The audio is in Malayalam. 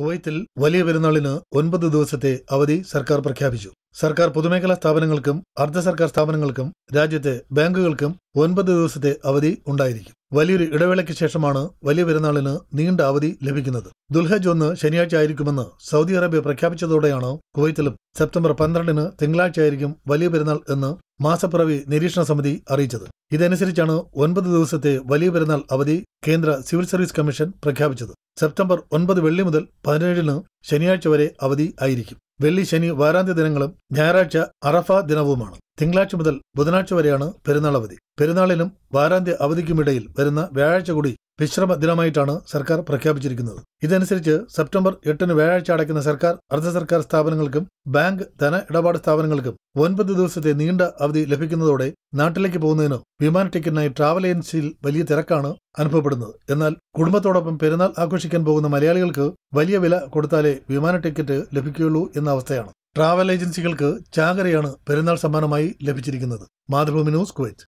കുവൈത്തിൽ വലിയ പെരുന്നാളിന് ഒൻപത് ദിവസത്തെ അവധി സർക്കാർ പ്രഖ്യാപിച്ചു സർക്കാർ പൊതുമേഖലാ സ്ഥാപനങ്ങൾക്കും അർദ്ധ സർക്കാർ സ്ഥാപനങ്ങൾക്കും രാജ്യത്തെ ബാങ്കുകൾക്കും ഒൻപത് ദിവസത്തെ അവധി ഉണ്ടായിരിക്കും വലിയൊരു ഇടവേളയ്ക്ക് ശേഷമാണ് വലിയ പെരുന്നാളിന് നീണ്ട അവധി ലഭിക്കുന്നത് ദുൽഹജ് ഒന്ന് ശനിയാഴ്ച ആയിരിക്കുമെന്ന് സൗദി അറേബ്യ പ്രഖ്യാപിച്ചതോടെയാണ് കുവൈത്തിലും സെപ്റ്റംബർ പന്ത്രണ്ടിന് തിങ്കളാഴ്ച ആയിരിക്കും വലിയ പെരുന്നാൾ എന്ന് മാസപ്പിറവി നിരീക്ഷണ സമിതി അറിയിച്ചത് ഇതനുസരിച്ചാണ് ഒൻപത് ദിവസത്തെ വലിയ പെരുന്നാൾ അവധി കേന്ദ്ര സിവിൽ സർവീസ് കമ്മീഷൻ പ്രഖ്യാപിച്ചത് സെപ്റ്റംബർ ഒൻപത് വെള്ളി മുതൽ പതിനേഴിന് ശനിയാഴ്ച വരെ അവധി ആയിരിക്കും വെള്ളി ശനി വാരാന്ത്യ ദിനങ്ങളും ഞായറാഴ്ച അറഫ ദിനവുമാണ് തിങ്കളാഴ്ച മുതൽ ബുധനാഴ്ച വരെയാണ് പെരുന്നാൾ അവധി പെരുന്നാളിനും വാരാന്ത്യ അവധിക്കുമിടയിൽ വരുന്ന വ്യാഴാഴ്ച കൂടി വിശ്രമ ദിനമായിട്ടാണ് സർക്കാർ പ്രഖ്യാപിച്ചിരിക്കുന്നത് ഇതനുസരിച്ച് സെപ്റ്റംബർ എട്ടിന് വ്യാഴാഴ്ച അടയ്ക്കുന്ന സർക്കാർ അർദ്ധ സർക്കാർ സ്ഥാപനങ്ങൾക്കും ബാങ്ക് ധന ഇടപാട് സ്ഥാപനങ്ങൾക്കും ഒൻപത് ദിവസത്തെ നീണ്ട അവധി ലഭിക്കുന്നതോടെ നാട്ടിലേക്ക് പോകുന്നതിന് വിമാന ടിക്കറ്റിനായി ട്രാവൽ ഏജൻസിയിൽ വലിയ തിരക്കാണ് അനുഭവപ്പെടുന്നത് എന്നാൽ കുടുംബത്തോടൊപ്പം പെരുന്നാൾ ആഘോഷിക്കാൻ പോകുന്ന മലയാളികൾക്ക് വലിയ വില കൊടുത്താലേ വിമാന ടിക്കറ്റ് ലഭിക്കുകയുള്ളൂ എന്ന അവസ്ഥയാണ് ട്രാവൽ ഏജൻസികൾക്ക് ചാകരയാണ് പെരുന്നാൾ സമ്മാനമായി ലഭിച്ചിരിക്കുന്നത് മാതൃഭൂമി ന്യൂസ് കുവൈറ്റ്